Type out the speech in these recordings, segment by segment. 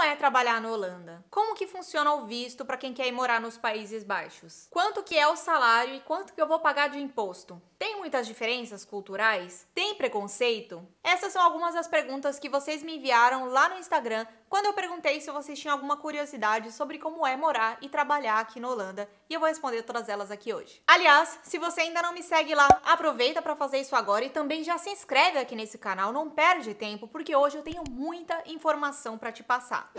Como é trabalhar na Holanda? Como que funciona o visto para quem quer ir morar nos Países Baixos? Quanto que é o salário e quanto que eu vou pagar de imposto? Tem muitas diferenças culturais? Tem preconceito? Essas são algumas das perguntas que vocês me enviaram lá no Instagram quando eu perguntei se vocês tinham alguma curiosidade sobre como é morar e trabalhar aqui na Holanda, e eu vou responder todas elas aqui hoje. Aliás, se você ainda não me segue lá, aproveita para fazer isso agora e também já se inscreve aqui nesse canal, não perde tempo, porque hoje eu tenho muita informação para te passar.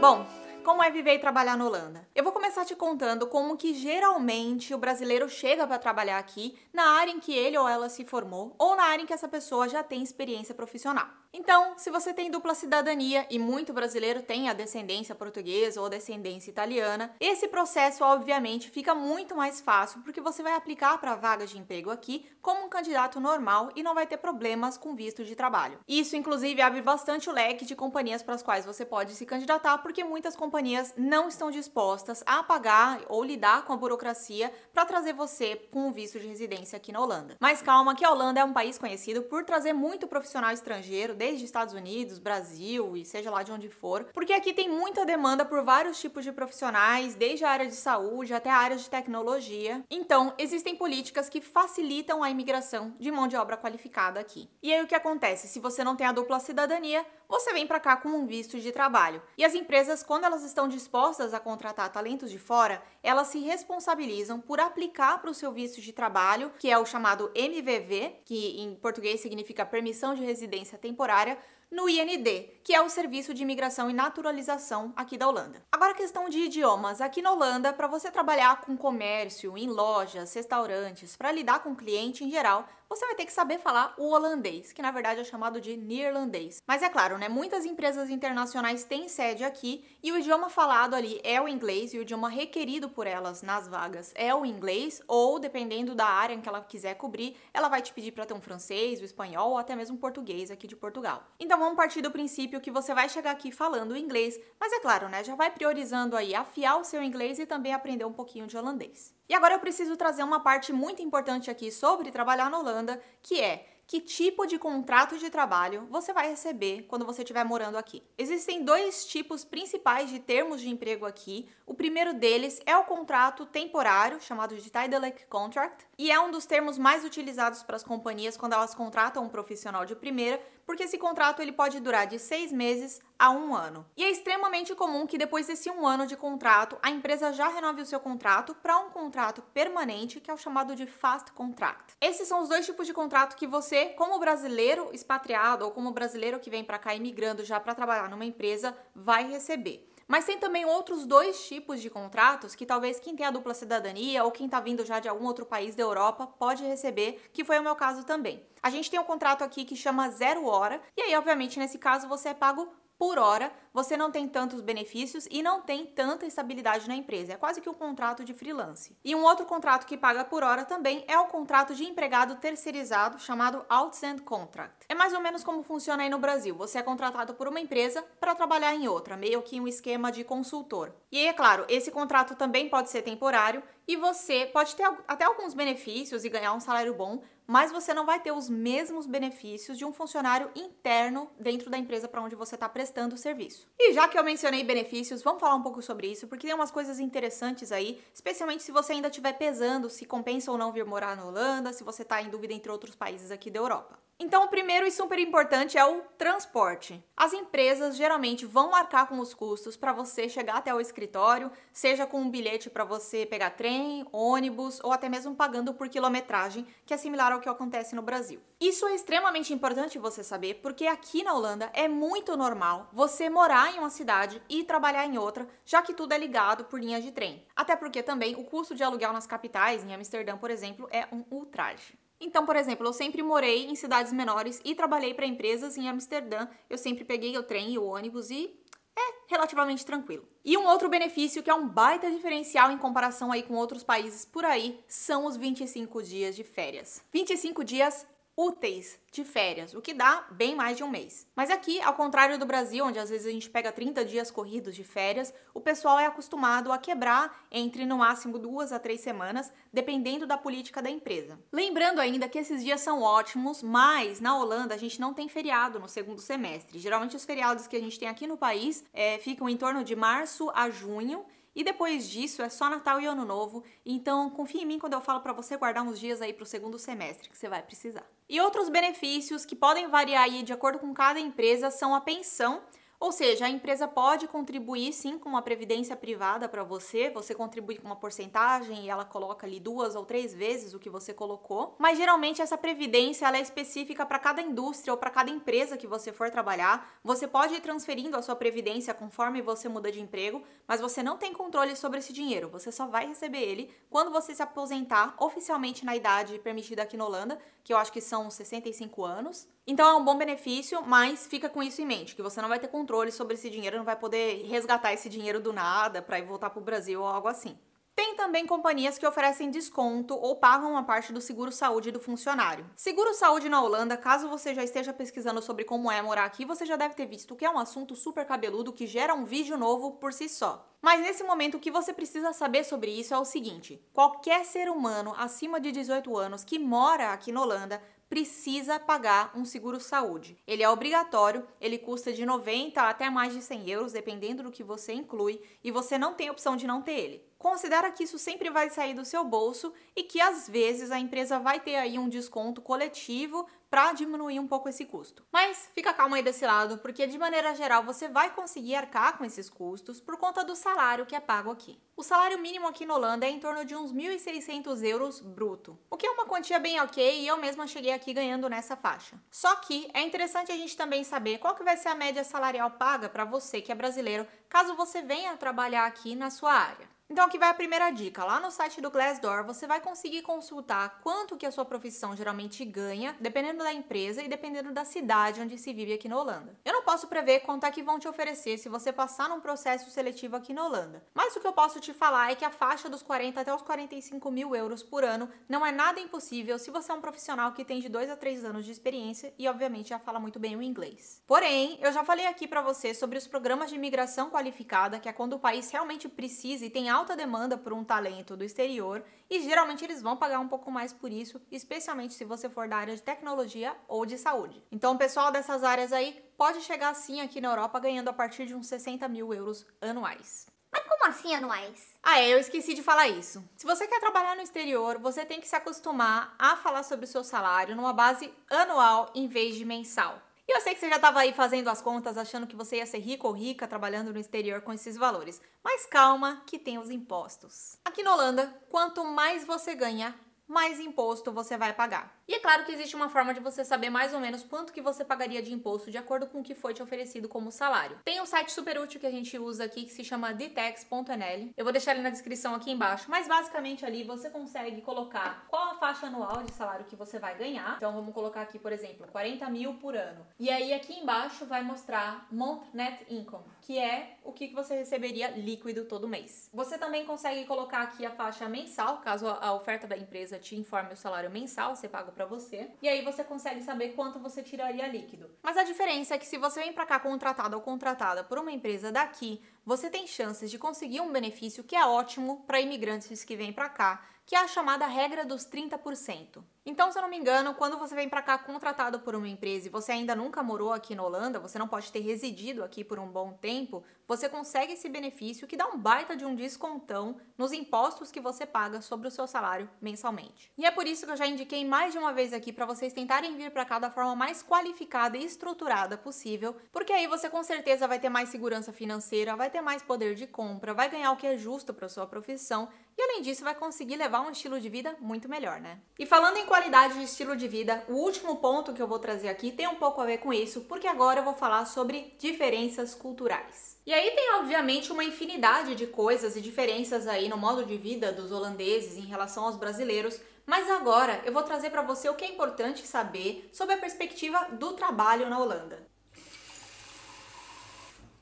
Bom, como é viver e trabalhar na Holanda. Eu vou começar te contando como que geralmente o brasileiro chega para trabalhar aqui na área em que ele ou ela se formou ou na área em que essa pessoa já tem experiência profissional. Então, se você tem dupla cidadania e muito brasileiro tem a descendência portuguesa ou descendência italiana, esse processo obviamente fica muito mais fácil porque você vai aplicar para vagas de emprego aqui como um candidato normal e não vai ter problemas com visto de trabalho. Isso inclusive abre bastante o leque de companhias para as quais você pode se candidatar, porque muitas companhias não estão dispostas a pagar ou lidar com a burocracia para trazer você com o visto de residência aqui na Holanda. Mas calma que a Holanda é um país conhecido por trazer muito profissional estrangeiro desde Estados Unidos, Brasil e seja lá de onde for, porque aqui tem muita demanda por vários tipos de profissionais, desde a área de saúde até a área de tecnologia. Então, existem políticas que facilitam a imigração de mão de obra qualificada aqui. E aí o que acontece? Se você não tem a dupla cidadania, você vem para cá com um visto de trabalho. E as empresas, quando elas estão dispostas a contratar talentos de fora, elas se responsabilizam por aplicar para o seu visto de trabalho, que é o chamado MVV, que em português significa permissão de residência temporária temporária no IND, que é o Serviço de Imigração e Naturalização aqui da Holanda. Agora, questão de idiomas. Aqui na Holanda, para você trabalhar com comércio, em lojas, restaurantes, para lidar com cliente em geral, você vai ter que saber falar o holandês, que na verdade é chamado de neerlandês. Mas é claro, né? Muitas empresas internacionais têm sede aqui e o idioma falado ali é o inglês e o idioma requerido por elas nas vagas é o inglês, ou dependendo da área em que ela quiser cobrir, ela vai te pedir para ter um francês, o espanhol ou até mesmo português aqui de Portugal. Então vamos partir do princípio que você vai chegar aqui falando inglês, mas é claro, né? Já vai priorizando aí afiar o seu inglês e também aprender um pouquinho de holandês. E agora eu preciso trazer uma parte muito importante aqui sobre trabalhar na Holanda, que é que tipo de contrato de trabalho você vai receber quando você estiver morando aqui. Existem dois tipos principais de termos de emprego aqui. O primeiro deles é o contrato temporário, chamado de Tidelec Contract, e é um dos termos mais utilizados para as companhias quando elas contratam um profissional de primeira porque esse contrato ele pode durar de seis meses a um ano. E é extremamente comum que depois desse um ano de contrato, a empresa já renove o seu contrato para um contrato permanente, que é o chamado de Fast Contract. Esses são os dois tipos de contrato que você, como brasileiro expatriado ou como brasileiro que vem para cá imigrando já para trabalhar numa empresa, vai receber. Mas tem também outros dois tipos de contratos que talvez quem tem a dupla cidadania ou quem está vindo já de algum outro país da Europa pode receber, que foi o meu caso também. A gente tem um contrato aqui que chama zero hora, e aí, obviamente, nesse caso você é pago por hora, você não tem tantos benefícios e não tem tanta estabilidade na empresa. É quase que um contrato de freelance. E um outro contrato que paga por hora também é o contrato de empregado terceirizado, chamado Outsend Contract. É mais ou menos como funciona aí no Brasil. Você é contratado por uma empresa para trabalhar em outra, meio que um esquema de consultor. E aí, é claro, esse contrato também pode ser temporário e você pode ter até alguns benefícios e ganhar um salário bom, mas você não vai ter os mesmos benefícios de um funcionário interno dentro da empresa para onde você está prestando o serviço. E já que eu mencionei benefícios, vamos falar um pouco sobre isso, porque tem umas coisas interessantes aí, especialmente se você ainda estiver pesando se compensa ou não vir morar na Holanda, se você está em dúvida entre outros países aqui da Europa. Então, o primeiro e super importante é o transporte. As empresas geralmente vão marcar com os custos para você chegar até o escritório, seja com um bilhete para você pegar trem, ônibus ou até mesmo pagando por quilometragem, que é similar ao que acontece no Brasil. Isso é extremamente importante você saber, porque aqui na Holanda é muito normal você morar em uma cidade e trabalhar em outra, já que tudo é ligado por linhas de trem. Até porque também o custo de aluguel nas capitais, em Amsterdã, por exemplo, é um ultraje. Então, por exemplo, eu sempre morei em cidades menores e trabalhei para empresas em Amsterdã. Eu sempre peguei o trem e o ônibus e é relativamente tranquilo. E um outro benefício que é um baita diferencial em comparação aí com outros países por aí são os 25 dias de férias. 25 dias úteis de férias, o que dá bem mais de um mês. Mas aqui, ao contrário do Brasil, onde às vezes a gente pega 30 dias corridos de férias, o pessoal é acostumado a quebrar entre no máximo duas a três semanas, dependendo da política da empresa. Lembrando ainda que esses dias são ótimos, mas na Holanda a gente não tem feriado no segundo semestre. Geralmente os feriados que a gente tem aqui no país é, ficam em torno de março a junho e depois disso é só Natal e Ano Novo, então confia em mim quando eu falo para você guardar uns dias aí pro segundo semestre que você vai precisar. E outros benefícios que podem variar aí de acordo com cada empresa são a pensão, ou seja, a empresa pode contribuir sim com uma previdência privada para você, você contribui com uma porcentagem e ela coloca ali duas ou três vezes o que você colocou, mas geralmente essa previdência ela é específica para cada indústria ou para cada empresa que você for trabalhar. Você pode ir transferindo a sua previdência conforme você muda de emprego, mas você não tem controle sobre esse dinheiro, você só vai receber ele quando você se aposentar oficialmente na idade permitida aqui na Holanda, que eu acho que são 65 anos. Então é um bom benefício, mas fica com isso em mente, que você não vai ter controle sobre esse dinheiro, não vai poder resgatar esse dinheiro do nada para ir voltar para o Brasil ou algo assim. Tem também companhias que oferecem desconto ou pagam uma parte do seguro saúde do funcionário. Seguro saúde na Holanda, caso você já esteja pesquisando sobre como é morar aqui, você já deve ter visto que é um assunto super cabeludo que gera um vídeo novo por si só. Mas nesse momento o que você precisa saber sobre isso é o seguinte: qualquer ser humano acima de 18 anos que mora aqui na Holanda precisa pagar um seguro saúde. Ele é obrigatório, ele custa de 90 até mais de 100 euros, dependendo do que você inclui, e você não tem opção de não ter ele. Considera que isso sempre vai sair do seu bolso e que às vezes a empresa vai ter aí um desconto coletivo para diminuir um pouco esse custo. Mas fica calma aí desse lado, porque de maneira geral você vai conseguir arcar com esses custos por conta do salário que é pago aqui. O salário mínimo aqui na Holanda é em torno de uns 1.600 euros bruto, o que é uma quantia bem ok e eu mesma cheguei aqui ganhando nessa faixa. Só que é interessante a gente também saber qual que vai ser a média salarial paga para você que é brasileiro, caso você venha trabalhar aqui na sua área. Então aqui vai a primeira dica. Lá no site do Glassdoor, você vai conseguir consultar quanto que a sua profissão geralmente ganha, dependendo da empresa e dependendo da cidade onde se vive aqui na Holanda. Eu não posso prever quanto é que vão te oferecer se você passar num processo seletivo aqui na Holanda. Mas o que eu posso te falar é que a faixa dos 40 até os 45 mil euros por ano não é nada impossível se você é um profissional que tem de 2 a 3 anos de experiência e obviamente já fala muito bem o inglês. Porém, eu já falei aqui para você sobre os programas de imigração qualificada, que é quando o país realmente precisa e tem alta demanda por um talento do exterior e geralmente eles vão pagar um pouco mais por isso, especialmente se você for da área de tecnologia ou de saúde. Então, o pessoal dessas áreas aí pode chegar sim aqui na Europa ganhando a partir de uns 60 mil euros anuais. Mas como assim anuais? Ah, é, eu esqueci de falar isso. Se você quer trabalhar no exterior, você tem que se acostumar a falar sobre o seu salário numa base anual em vez de mensal. E eu sei que você já estava aí fazendo as contas, achando que você ia ser rico ou rica trabalhando no exterior com esses valores. Mas calma, que tem os impostos. Aqui na Holanda, quanto mais você ganha, mais imposto você vai pagar. E é claro que existe uma forma de você saber mais ou menos quanto que você pagaria de imposto de acordo com o que foi te oferecido como salário. Tem um site super útil que a gente usa aqui que se chama dtex.nl. Eu vou deixar ele na descrição aqui embaixo, mas basicamente ali você consegue colocar qual a faixa anual de salário que você vai ganhar. Então vamos colocar aqui, por exemplo, 40 mil por ano. E aí aqui embaixo vai mostrar month net income, que é o que você receberia líquido todo mês. Você também consegue colocar aqui a faixa mensal, caso a oferta da empresa te informe o salário mensal, você paga para você. E aí você consegue saber quanto você tiraria líquido. Mas a diferença é que se você vem para cá contratado ou contratada por uma empresa daqui, você tem chances de conseguir um benefício que é ótimo para imigrantes que vêm para cá, que é a chamada regra dos 30%. Então, se eu não me engano, quando você vem para cá contratado por uma empresa e você ainda nunca morou aqui na Holanda, você não pode ter residido aqui por um bom tempo, você consegue esse benefício que dá um baita de um descontão nos impostos que você paga sobre o seu salário mensalmente. E é por isso que eu já indiquei mais de uma vez aqui para vocês tentarem vir para cá da forma mais qualificada e estruturada possível, porque aí você com certeza vai ter mais segurança financeira, vai ter mais poder de compra, vai ganhar o que é justo para sua profissão e além disso vai conseguir levar um estilo de vida muito melhor, né? E falando em qualidade de estilo de vida, o último ponto que eu vou trazer aqui tem um pouco a ver com isso, porque agora eu vou falar sobre diferenças culturais. E aí tem obviamente uma infinidade de coisas e diferenças aí no modo de vida dos holandeses em relação aos brasileiros, mas agora eu vou trazer para você o que é importante saber sobre a perspectiva do trabalho na Holanda.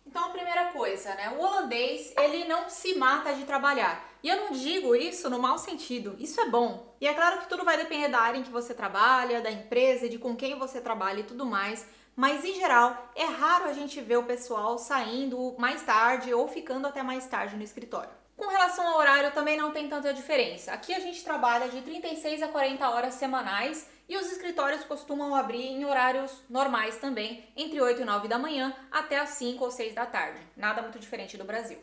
Então a primeira coisa, né? O holandês, ele não se mata de trabalhar. E eu não digo isso no mau sentido, isso é bom. E é claro que tudo vai depender da área em que você trabalha, da empresa, de com quem você trabalha e tudo mais. Mas em geral, é raro a gente ver o pessoal saindo mais tarde ou ficando até mais tarde no escritório. Com relação ao horário, também não tem tanta diferença. Aqui a gente trabalha de 36 a 40 horas semanais e os escritórios costumam abrir em horários normais também, entre 8 e 9 da manhã até as 5 ou 6 da tarde. Nada muito diferente do Brasil.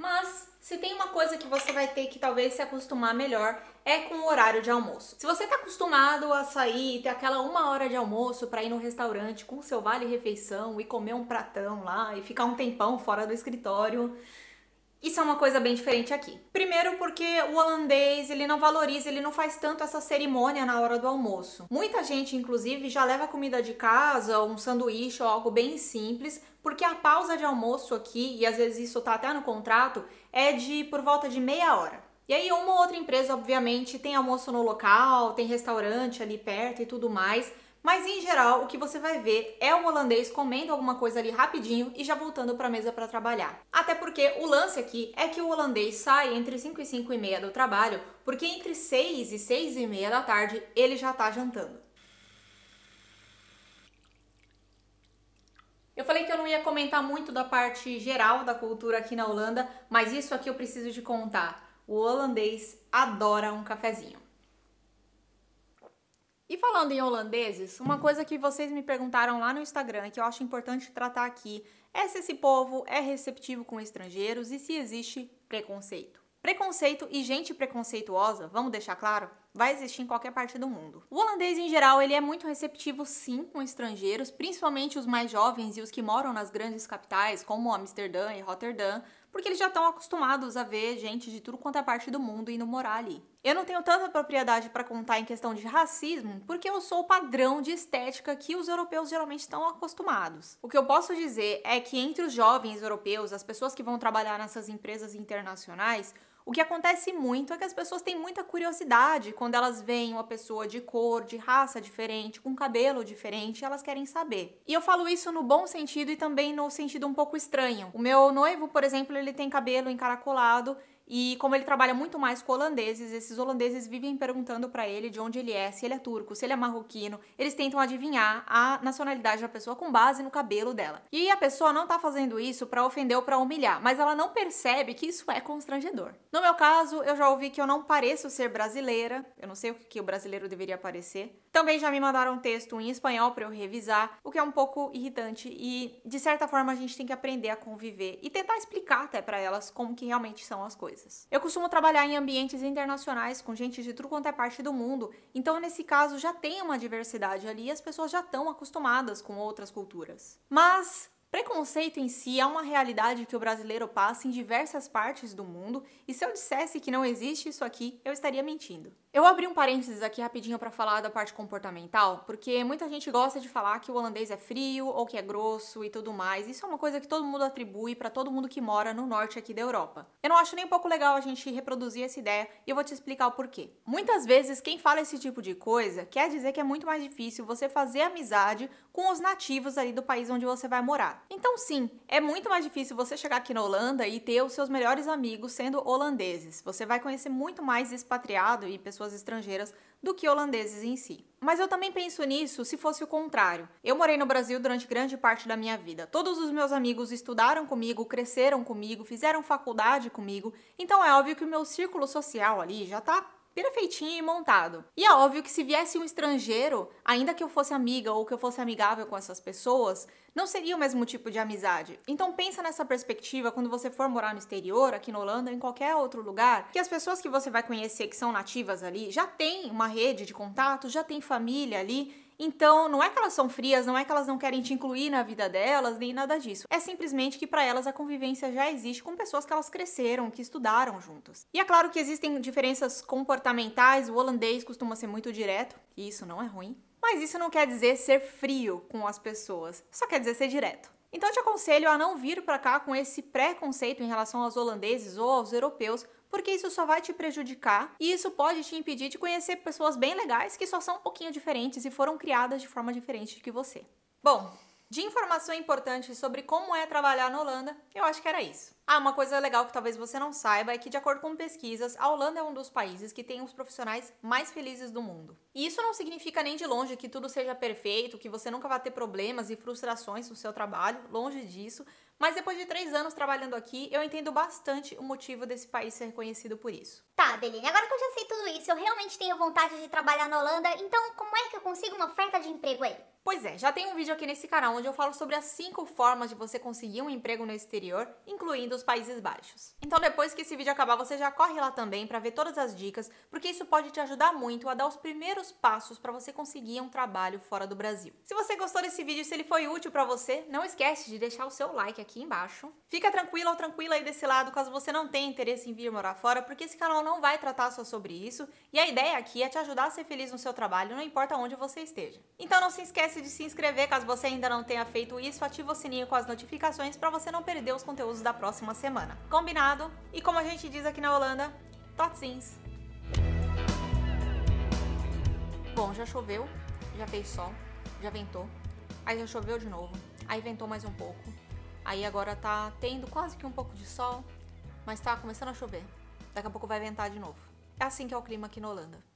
Mas se tem uma coisa que você vai ter que talvez se acostumar melhor é com o horário de almoço. Se você está acostumado a sair, e ter aquela uma hora de almoço para ir no restaurante com seu vale refeição e comer um pratão lá e ficar um tempão fora do escritório, isso é uma coisa bem diferente aqui. Primeiro porque o holandês, ele não valoriza, ele não faz tanto essa cerimônia na hora do almoço. Muita gente, inclusive, já leva comida de casa, um sanduíche ou algo bem simples, porque a pausa de almoço aqui, e às vezes isso tá até no contrato, é de por volta de meia hora. E aí uma ou outra empresa, obviamente, tem almoço no local, tem restaurante ali perto e tudo mais, mas em geral, o que você vai ver é um holandês comendo alguma coisa ali rapidinho e já voltando para a mesa para trabalhar. Até porque o lance aqui é que o holandês sai entre 5 e 5 e meia do trabalho, porque entre 6 e 6 e meia da tarde ele já está jantando. Eu falei que eu não ia comentar muito da parte geral da cultura aqui na Holanda, mas isso aqui eu preciso de contar. O holandês adora um cafezinho. E falando em holandeses, uma coisa que vocês me perguntaram lá no Instagram e que eu acho importante tratar aqui é se esse povo é receptivo com estrangeiros e se existe preconceito. Preconceito e gente preconceituosa, vamos deixar claro, vai existir em qualquer parte do mundo. O holandês em geral, ele é muito receptivo sim com estrangeiros, principalmente os mais jovens e os que moram nas grandes capitais, como Amsterdã e Rotterdam, porque eles já estão acostumados a ver gente de tudo quanto é parte do mundo indo morar ali. Eu não tenho tanta propriedade para contar em questão de racismo, porque eu sou o padrão de estética que os europeus geralmente estão acostumados. O que eu posso dizer é que entre os jovens europeus, as pessoas que vão trabalhar nessas empresas internacionais, o que acontece muito é que as pessoas têm muita curiosidade quando elas veem uma pessoa de cor, de raça diferente, com cabelo diferente, elas querem saber. E eu falo isso no bom sentido e também no sentido um pouco estranho. O meu noivo, por exemplo, ele tem cabelo encaracolado e como ele trabalha muito mais com holandeses, esses holandeses vivem perguntando para ele de onde ele é, se ele é turco, se ele é marroquino. Eles tentam adivinhar a nacionalidade da pessoa com base no cabelo dela. E a pessoa não tá fazendo isso para ofender ou para humilhar, mas ela não percebe que isso é constrangedor. No meu caso, eu já ouvi que eu não pareço ser brasileira. Eu não sei o que o brasileiro deveria parecer. Também já me mandaram um texto em espanhol para eu revisar, o que é um pouco irritante e de certa forma a gente tem que aprender a conviver e tentar explicar até para elas como que realmente são as coisas empresas. Eu costumo trabalhar em ambientes internacionais com gente de tudo quanto é parte do mundo, então nesse caso já tem uma diversidade ali e as pessoas já estão acostumadas com outras culturas. Mas Preconceito em si é uma realidade que o brasileiro passa em diversas partes do mundo, e se eu dissesse que não existe isso aqui, eu estaria mentindo. Eu abri um parênteses aqui rapidinho para falar da parte comportamental, porque muita gente gosta de falar que o holandês é frio ou que é grosso e tudo mais. Isso é uma coisa que todo mundo atribui para todo mundo que mora no norte aqui da Europa. Eu não acho nem um pouco legal a gente reproduzir essa ideia e eu vou te explicar o porquê. Muitas vezes quem fala esse tipo de coisa quer dizer que é muito mais difícil você fazer amizade com os nativos ali do país onde você vai morar. Então sim, é muito mais difícil você chegar aqui na Holanda e ter os seus melhores amigos sendo holandeses. Você vai conhecer muito mais expatriado e pessoas pessoas estrangeiras do que holandeses em si. Mas eu também penso nisso se fosse o contrário. Eu morei no Brasil durante grande parte da minha vida. Todos os meus amigos estudaram comigo, cresceram comigo, fizeram faculdade comigo, então é óbvio que o meu círculo social ali já tá perfeitinho e montado. E é óbvio que se viesse um estrangeiro, ainda que eu fosse amiga ou que eu fosse amigável com essas pessoas, não seria o mesmo tipo de amizade. Então pensa nessa perspectiva quando você for morar no exterior, aqui na Holanda, em qualquer outro lugar, que as pessoas que você vai conhecer que são nativas ali já têm uma rede de contatos, já tem família ali então, não é que elas são frias, não é que elas não querem te incluir na vida delas, nem nada disso. É simplesmente que para elas a convivência já existe com pessoas que elas cresceram, que estudaram juntos. E é claro que existem diferenças comportamentais, o holandês costuma ser muito direto, e isso não é ruim. Mas isso não quer dizer ser frio com as pessoas, só quer dizer ser direto. Então te aconselho a não vir para cá com esse preconceito em relação aos holandeses ou aos europeus, porque isso só vai te prejudicar e isso pode te impedir de conhecer pessoas bem legais que só são um pouquinho diferentes e foram criadas de forma diferente que você. Bom, de informação importante sobre como é trabalhar na Holanda, eu acho que era isso. Ah, uma coisa legal que talvez você não saiba é que, de acordo com pesquisas, a Holanda é um dos países que tem os profissionais mais felizes do mundo. E isso não significa nem de longe que tudo seja perfeito, que você nunca vai ter problemas e frustrações no seu trabalho, longe disso, mas depois de três anos trabalhando aqui, eu entendo bastante o motivo desse país ser conhecido por isso. Tá, Deline, agora que eu já sei tudo isso, eu realmente tenho vontade de trabalhar na Holanda, então como é que eu consigo uma oferta de emprego aí? Pois é, já tem um vídeo aqui nesse canal onde eu falo sobre as cinco formas de você conseguir um emprego no exterior, incluindo os Países Baixos. Então depois que esse vídeo acabar, você já corre lá também para ver todas as dicas, porque isso pode te ajudar muito a dar os primeiros passos para você conseguir um trabalho fora do Brasil. Se você gostou desse vídeo e se ele foi útil para você, não esquece de deixar o seu like aqui aqui embaixo. Fica tranquila ou tranquila aí desse lado caso você não tenha interesse em vir morar fora, porque esse canal não vai tratar só sobre isso e a ideia aqui é te ajudar a ser feliz no seu trabalho, não importa onde você esteja. Então não se esquece de se inscrever caso você ainda não tenha feito isso, ativa o sininho com as notificações para você não perder os conteúdos da próxima semana. Combinado? E como a gente diz aqui na Holanda, totzins! Bom, já choveu, já fez sol, já ventou, aí já choveu de novo, aí ventou mais um pouco, Aí agora tá tendo quase que um pouco de sol, mas tá começando a chover. Daqui a pouco vai ventar de novo. É assim que é o clima aqui na Holanda.